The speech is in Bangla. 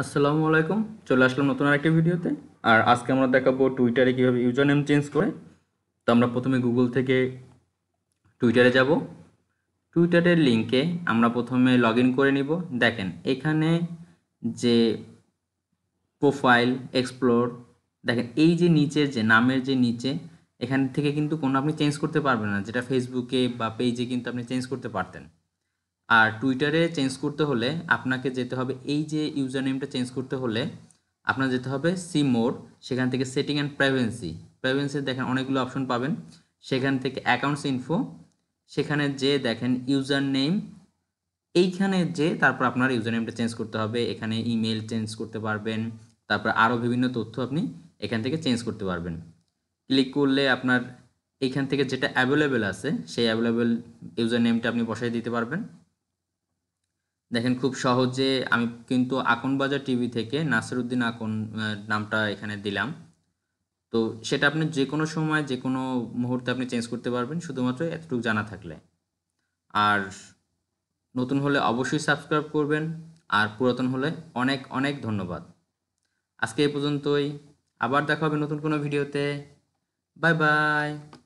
আসসালামু আলাইকুম চলে আসলাম নতুন আরেকটি ভিডিওতে আর আজকে আমরা দেখাবো টুইটারে কীভাবে ইউজার নেম চেঞ্জ করে তো আমরা প্রথমে গুগল থেকে টুইটারে যাব টুইটারের লিঙ্কে আমরা প্রথমে লগ করে নিব দেখেন এখানে যে প্রোফাইল এক্সপ্লোর দেখেন এই যে নিচের যে নামের যে নিচে এখান থেকে কিন্তু কোনো আপনি চেঞ্জ করতে পারবেন না যেটা ফেসবুকে বা পেজে কিন্তু আপনি চেঞ্জ করতে পারতেন আর টুইটারে চেঞ্জ করতে হলে আপনাকে যেতে হবে এই যে ইউজার নেমটা চেঞ্জ করতে হলে আপনার যেতে হবে সি মোড় সেখান থেকে সেটিং অ্যান্ড প্রাইভেন্সি প্রাইভেন্সি দেখেন অনেকগুলো অপশন পাবেন সেখান থেকে অ্যাকাউন্টস ইনফো সেখানে যে দেখেন ইউজার নেম এইখানে যে তারপর আপনার ইউজার নেমটা চেঞ্জ করতে হবে এখানে ইমেল চেঞ্জ করতে পারবেন তারপর আরও বিভিন্ন তথ্য আপনি এখান থেকে চেঞ্জ করতে পারবেন ক্লিক করলে আপনার এইখান থেকে যেটা অ্যাভেলেবেল আছে সেই অ্যাভেলেবেল ইউজার নেমটা আপনি বসাই দিতে পারবেন দেখেন খুব সহজে আমি কিন্তু আকন বাজার টিভি থেকে নাসিরুদ্দিন আকন নামটা এখানে দিলাম তো সেটা আপনি যে কোনো সময় যে কোনো মুহূর্তে আপনি চেঞ্জ করতে পারবেন শুধুমাত্র এতটুকু জানা থাকলে আর নতুন হলে অবশ্যই সাবস্ক্রাইব করবেন আর পুরাতন হলে অনেক অনেক ধন্যবাদ আজকে এই পর্যন্তই আবার দেখা হবে নতুন কোনো ভিডিওতে বাই বাই